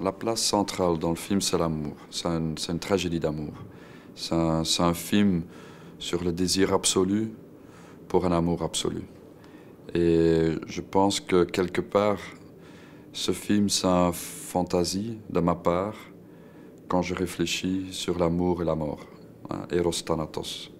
La place centrale dans le film, c'est l'amour. C'est une tragédie d'amour. C'est un, film sur le désir absolu pour un amour absolu. Et je pense que quelque part, ce film, c'est une fantaisie de ma part quand je réfléchis sur l'amour et la mort. Hein, Eros Thanatos.